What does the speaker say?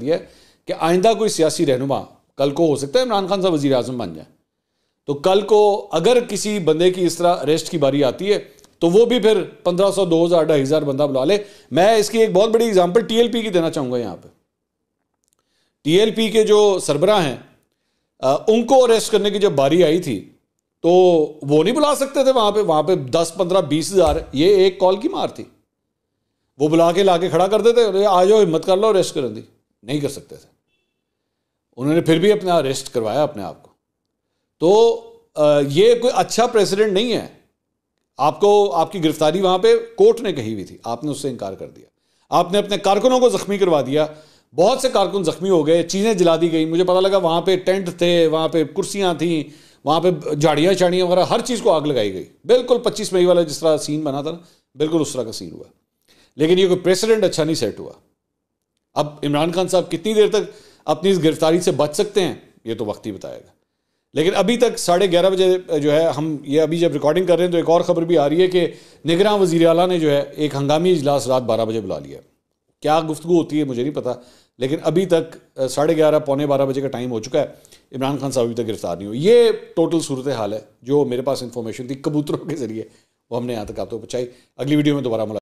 दिया है कि आइंदा कोई सियासी रहनुमा कल को हो सकता है इमरान खान साहब वजीर अजम बन जाए तो कल को अगर किसी बंदे की इस तरह अरेस्ट की बारी आती है तो वो भी फिर पंद्रह सौ दो हज़ार ढाई हज़ार बंदा बुला ले मैं इसकी एक बहुत बड़ी एग्जाम्पल टी एल पी की देना चाहूंगा यहां पर टी एल पी के जो सरबरा हैं उनको अरेस्ट करने की जब बारी आई थी तो वो नहीं बुला सकते थे वहां पे वहां पे दस पंद्रह बीस हज़ार ये एक कॉल की मार थी वो बुला के ला के खड़ा कर देते आ जाओ हिम्मत कर लो अरेस्ट करने दी नहीं कर सकते थे उन्होंने फिर भी अपना अरेस्ट करवाया अपने आप को तो ये कोई अच्छा प्रेसिडेंट नहीं है आपको आपकी गिरफ्तारी वहां पे कोर्ट ने कही हुई थी आपने उससे इनकार कर दिया आपने अपने कारकुनों को ज़ख्मी करवा दिया बहुत से कारकुन ज़ख्मी हो गए चीज़ें जला दी गई मुझे पता लगा वहां पे टेंट थे वहां पे कुर्सियां थी वहां पे झाड़ियाँ झाड़ियाँ वगैरह हर चीज़ को आग लगाई गई बिल्कुल पच्चीस मई वाला जिस तरह सीन बना था ना बिल्कुल उस तरह का सीन हुआ लेकिन ये कोई प्रेसिडेंट अच्छा नहीं सेट हुआ अब इमरान खान साहब कितनी देर तक अपनी इस गिरफ्तारी से बच सकते हैं ये तो वक्त ही बताएगा लेकिन अभी तक साढ़े ग्यारह बजे जो है हम ये अभी जब रिकॉर्डिंग कर रहे हैं तो एक और ख़बर भी आ रही है कि निगरान वजी अला ने जो है एक हंगामी इजलास रात बारह बजे बुला लिया क्या गुफ्तु होती है मुझे नहीं पता लेकिन अभी तक साढ़े ग्यारह पौने बारह बजे का टाइम हो चुका है इमरान खान साहब अभी तक गिरफ्तार नहीं हुई ये टोटल सूरत हाल है जो मेरे पास इन्फॉर्मेशन थी कबूतरों के ज़रिए वो हमने यहाँ तक आप तो पहुँचाई अगली वीडियो में दोबारा